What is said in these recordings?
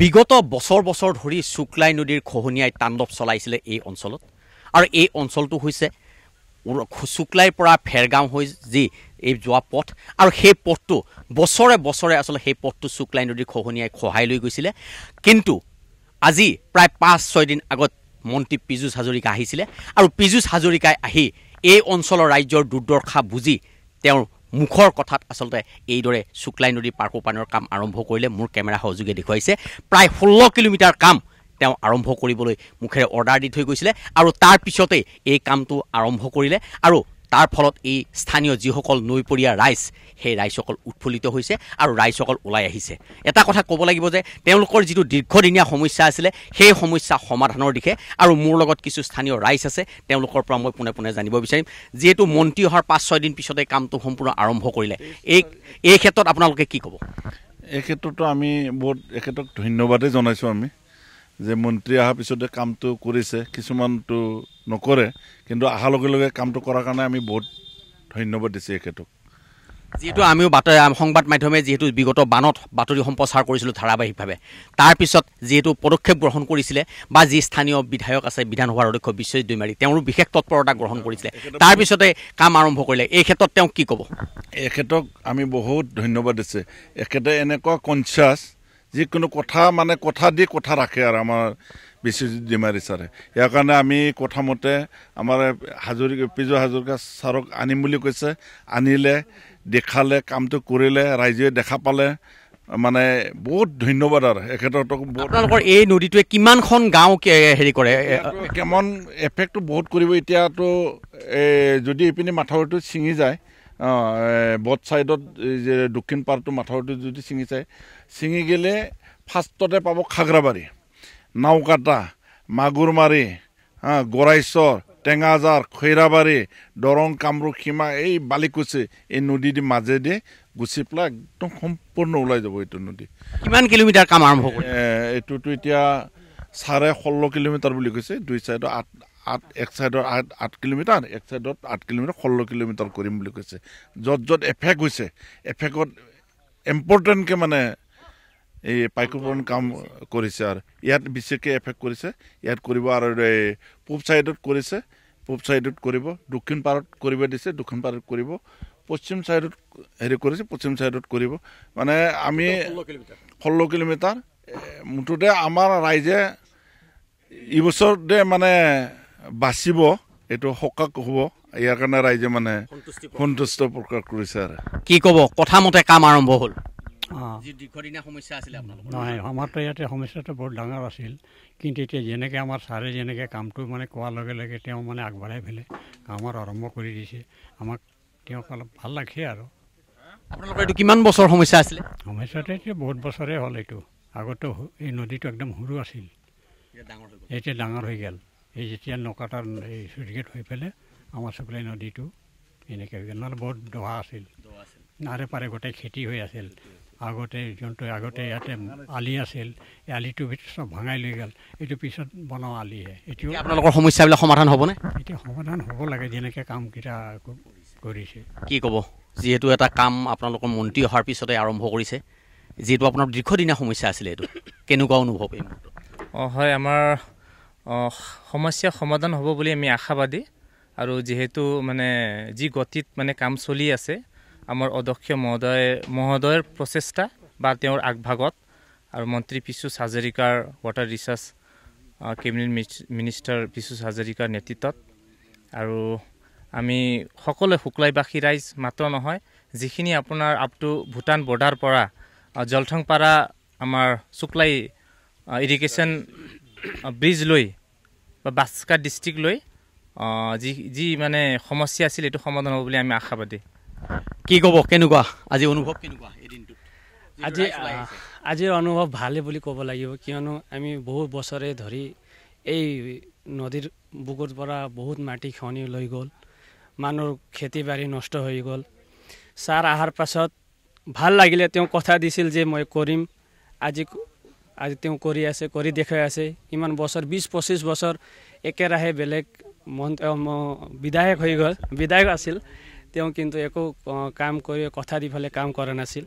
বিগত বছৰ বছৰ ধৰি শুক্লাই নদীৰ খহনীয়াই তাণ্ডৱ চলাইছিলে এই অঞ্চলত আৰু এই অঞ্চলটো হৈছে শুক্লাইৰ পৰা ফেৰগাঁও হৈ যি এই যোৱা পথ আৰু সেই পথটো বছৰে বছৰে আচলতে সেই পথটো চুকলাই নদীৰ খহনীয়াই খহাই লৈ গৈছিলে কিন্তু আজি প্ৰায় পাঁচ ছয়দিন আগত মন্ত্ৰী পীযুষ হাজৰিকা আহিছিলে আৰু পীযুষ হাজৰিকাই আহি এই অঞ্চলৰ ৰাজ্যৰ দুৰ্দশা বুজি তেওঁৰ মুখৰ কথাত আচলতে এইদৰে শুক্লাই নদীৰ পাৰ্কৰ পানীৰ কাম আৰম্ভ কৰিলে মোৰ কেমেৰা সহযোগে দেখুৱাইছে প্ৰায় ষোল্ল কিলোমিটাৰ কাম তেওঁ আৰম্ভ কৰিবলৈ মুখেৰে অৰ্ডাৰ দি থৈ গৈছিলে আৰু তাৰ পিছতেই এই কামটো আৰম্ভ কৰিলে আৰু তাৰ ফলত এই স্থানীয় যিসকল নৈপৰীয়া ৰাইজ সেই ৰাইজসকল উৎফুল্লিত হৈছে আৰু ৰাইজসকল ওলাই আহিছে এটা কথা ক'ব লাগিব যে তেওঁলোকৰ যিটো দীৰ্ঘদিনীয়া সমস্যা আছিলে সেই সমস্যা সমাধানৰ দিশে আৰু মোৰ লগত কিছু স্থানীয় ৰাইজ আছে তেওঁলোকৰ পৰা মই পোনে পোনে জানিব বিচাৰিম যিহেতু মন্ত্ৰী অহাৰ পাঁচ ছয়দিন পিছতে কামটো সম্পূৰ্ণ আৰম্ভ কৰিলে এই এই ক্ষেত্ৰত আপোনালোকে কি ক'ব এই ক্ষেত্ৰতো আমি বহুত এখেতক ধন্যবাদেই জনাইছোঁ আমি যে মন্ত্ৰী অহাৰ পিছতে কামটো কৰিছে কিছুমানটো নকৰে কিন্তু অহাৰ লগে লগে কামটো কৰাৰ কাৰণে আমি বহুত ধন্যবাদ দিছোঁ এখেতক যিহেতু আমিও বাতৰি সংবাদ মাধ্যমে যিহেতু বিগত বানত বাতৰি সম্প্ৰচাৰ কৰিছিলোঁ ধাৰাবাহিকভাৱে তাৰপিছত যিহেতু পদক্ষেপ গ্ৰহণ কৰিছিলে বা যি স্থানীয় বিধায়ক আছে বিধানসভাৰ অধ্যক্ষ বিশ্বজিৎ দৈমাৰী তেওঁৰো বিশেষ তৎপৰতা গ্ৰহণ কৰিছিলে তাৰপিছতে কাম আৰম্ভ কৰিলে এই ক্ষেত্ৰত তেওঁক কি ক'ব এখেতক আমি বহুত ধন্যবাদ দিছে এখেতে এনেকুৱা কনচিয়াছ যিকোনো কথা মানে কথা দি কথা ৰাখে আৰু আমাৰ বিশ্বজিৎ ডিমাৰী ছাৰে ইয়াৰ কাৰণে আমি কথামতে আমাৰ হাজৰিকা পিজু হাজৰিকা ছাৰক আনিম বুলি কৈছে আনিলে দেখালে কামটো কৰিলে ৰাইজে দেখা পালে মানে বহুত ধন্যবাদ আৰু এখেতক আপোনালোকৰ এই নদীটোৱে কিমানখন গাঁও হেৰি কৰে কেমন এফেক্টটো বহুত কৰিব এতিয়াতো এই যদি এইপিনে মাথাউৰিটো ছিঙি যায় অঁ বট ছাইডত দক্ষিণ পাৰটো মাথাউৰটো যদি ছিঙি চায় ছিঙি গ'লে ফাৰ্ষ্টতে পাব খাগ্ৰাবাৰী নাওকাটা মাগুৰমাৰী হা গৰাইশ্বৰ টেঙাজাৰ খৈৰাবাৰী দৰং কামৰূপ সীমা এই বালিকুচি এই নদী দি মাজেদি গুচি পেলাই একদম সম্পূৰ্ণ ওলাই যাব এইটো নদী কিমান কিলোমিটাৰ কাম আৰম্ভ এইটোতো এতিয়া চাৰে ষোল্ল কিলোমিটাৰ বুলি কৈছে দুই ছাইডৰ আঠ আঠ এক ছাইডৰ আঠ আঠ কিলোমিটাৰ এক ছাইডত আঠ কিলোমিটাৰ ষোল্ল কিলোমিটাৰ কৰিম বুলি কৈছে য'ত য'ত এফেক্ট হৈছে এফেক্টত ইম্পৰ্টেণ্টকৈ মানে এই পাইকপূৰণ কাম কৰিছে আৰু ইয়াত বিশেষকৈ এফেক্ট কৰিছে ইয়াত কৰিব আৰু এই পূব ছাইডত কৰিছে পূব ছাইডত কৰিব দক্ষিণ পাৰত কৰিব দিছে দক্ষিণ পাৰত কৰিব পশ্চিম ছাইডত হেৰি কৰিছে পশ্চিম ছাইডত কৰিব মানে আমি ষোল্ল কিলোমিটাৰ মুঠতে আমাৰ ৰাইজে এইবছৰতে মানে বাচিব এইটো সকাহ হ'ব ইয়াৰ কাৰণে ৰাইজে মানে সন্তুষ্ট প্ৰকাশ কৰিছে আৰু কি ক'ব কথা মতে কাম আৰম্ভ হ'ল নহয় আমাৰতো ইয়াতে সমস্যাটো বহুত ডাঙৰ আছিল কিন্তু এতিয়া যেনেকৈ আমাৰ ছাৰে যেনেকৈ কামটো মানে কোৱাৰ লগে লগে তেওঁ মানে আগবঢ়াই ফেলে কামৰ আৰম্ভ কৰি দিছে আমাক তেওঁক অলপ ভাল লাগিছে আৰু আপোনালোকৰ এইটো কিমান বছৰ সমস্যা আছিলে সমস্যাটো এতিয়া বহুত বছৰে হ'ল এইটো আগতে এই নদীটো একদম সৰু আছিল এতিয়া ডাঙৰ হৈ গ'ল এই যেতিয়া নকাটা এই চুইচগেট হৈ পেলাই আমাৰ চাপ্লাই নদীটো এনেকৈ হৈ গ'ল নহ'লে বহুত দহা আছিল আৰে পাৰে গোটেই খেতি হৈ আছিল আগতে যোনটো আগতে ইয়াতে আলি আছিল এই আলিটোৰ ভিতৰত চব ভাঙাই লৈ গ'ল এইটো পিছত বনাওঁ আলিহে এইটো আপোনালোকৰ সমস্যাবিলাক সমাধান হ'বনে এতিয়া সমাধান হ'ব লাগে যেনেকৈ কামকেইটা কৰিছে কি ক'ব যিহেতু এটা কাম আপোনালোকৰ মন্ত্ৰী অহাৰ পিছতে আৰম্ভ কৰিছে যিহেতু আপোনাৰ দীৰ্ঘদিনীয়া সমস্যা আছিলে এইটো কেনেকুৱা অনুভৱ এই মুহূৰ্তত অঁ হয় আমাৰ সমস্যা সমাধান হ'ব বুলি আমি আশাবাদী আৰু যিহেতু মানে যি গতিত মানে কাম চলি আছে আমাৰ অধ্যক্ষ মহোদয় মহোদয়ৰ প্ৰচেষ্টা বা তেওঁৰ আগভাগত আৰু মন্ত্ৰী পীযুষ হাজৰিকাৰ water recharge cabinet minister Piyush হাজৰিকাৰ নেতৃত্বত আৰু আমি সকলোৱে শুক্লাইবাসী ৰাইজ মাত্ৰ নহয় যিখিনি আপোনাৰ আপ টু ভূটান বৰ্ডাৰ পৰা জলথংপাৰা আমাৰ শুক্লাই ইৰিগেশ্যন ব্ৰিজ লৈ বা বাচকা ডিষ্ট্ৰিক্ট লৈ যি যি মানে সমস্যা আছিল এইটো সমাধান হ'ব বুলি আমি আশাবাদী কি ক'ব কেনেকুৱা আজি অনুভৱ কেনেকুৱা এদিনটো আজি আজিৰ অনুভৱ ভালেই বুলি ক'ব লাগিব কিয়নো আমি বহু বছৰে ধৰি এই নদীৰ বুকুৰ পৰা বহুত মাটি খনি লৈ গ'ল মানুহ খেতি বাৰী নষ্ট হৈ গ'ল ছাৰ অহাৰ পাছত ভাল লাগিলে তেওঁ কথা দিছিল যে মই কৰিম আজি আজি তেওঁ কৰি আছে কৰি দেখাই আছে ইমান বছৰ বিছ পঁচিছ বছৰ একেৰাহে বেলেগ মন্ত্ৰ বিধায়ক হৈ গ'ল বিধায়ক আছিল তেওঁ কিন্তু একো কাম কৰি কথা দি পেলাই কাম কৰা নাছিল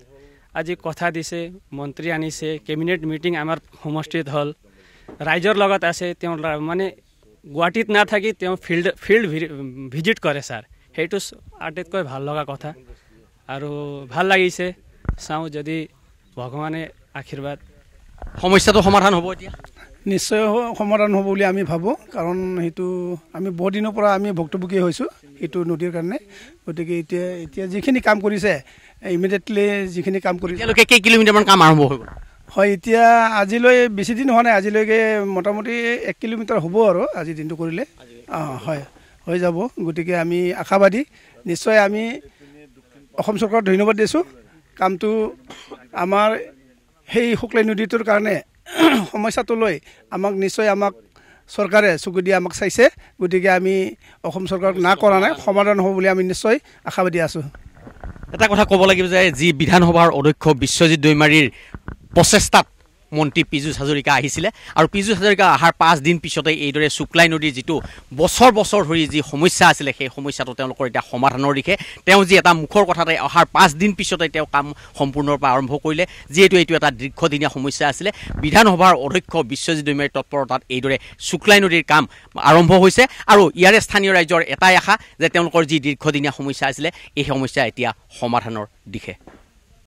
আজি কথা দিছে মন্ত্ৰী আনিছে কেবিনেট মিটিং আমাৰ সমষ্টিত হ'ল ৰাইজৰ লগত আছে তেওঁ মানে গুৱাহাটীত নাথাকি তেওঁ ফিল্ড ফিল্ড ভিজিট কৰে ছাৰ সেইটো আটাইতকৈ ভাল লগা কথা আৰু ভাল লাগিছে চাওঁ যদি ভগৱানে আশীৰ্বাদ সমস্যাটো সমাধান হ'ব এতিয়া নিশ্চয় সমাধান হ'ব বুলি আমি ভাবোঁ কাৰণ সেইটো আমি বহুদিনৰ পৰা আমি ভুক্তভোগী হৈছোঁ সেইটো নদীৰ কাৰণে গতিকে এতিয়া এতিয়া যিখিনি কাম কৰিছে ইমিডিয়েটলি যিখিনি কাম কৰিছে কেই কিলোমিটাৰমান কাম আৰম্ভ হ'ব হয় এতিয়া আজিলৈ বেছি দিন হোৱা নাই আজিলৈকে মোটামুটি এক কিলোমিটাৰ হ'ব আৰু আজি দিনটো কৰিলে অঁ হয় হৈ যাব গতিকে আমি আশাবাদী নিশ্চয় আমি অসম চৰকাৰক ধন্যবাদ দিছোঁ কামটো আমাৰ সেই শুক্লাই নদীটোৰ কাৰণে সমস্যাটো লৈ আমাক নিশ্চয় আমাক চৰকাৰে চকু দি আমাক চাইছে গতিকে আমি অসম চৰকাৰক না কৰা নাই সমাধান হ'ব বুলি আমি নিশ্চয় আশাবাদী আছোঁ এটা কথা ক'ব লাগিব যে যি বিধানসভাৰ অধ্যক্ষ বিশ্বজিৎ দৈমাৰীৰ প্ৰচেষ্টাত মন্ত্ৰী পীযুষ হাজৰিকা আহিছিলে আৰু পীযুষ হাজৰিকা অহাৰ পাঁচদিন পিছতে এইদৰে চুকলাই নদীৰ যিটো বছৰ বছৰ ধৰি যি সমস্যা আছিলে সেই সমস্যাটো তেওঁলোকৰ এতিয়া সমাধানৰ দিশে তেওঁ যি এটা মুখৰ কথাতে অহাৰ পাঁচদিন পিছতে তেওঁ কাম সম্পূৰ্ণৰূপে আৰম্ভ কৰিলে যিহেতু এইটো এটা দীৰ্ঘদিনীয়া সমস্যা আছিলে বিধানসভাৰ অধ্যক্ষ বিশ্বজিৎ দৈমাৰীৰ তৎপৰতাত এইদৰে চুকলাই নদীৰ কাম আৰম্ভ হৈছে আৰু ইয়াৰে স্থানীয় ৰাইজৰ এটাই আশা যে তেওঁলোকৰ যি দীৰ্ঘদিনীয়া সমস্যা আছিলে এই সমস্যা এতিয়া সমাধানৰ দিশে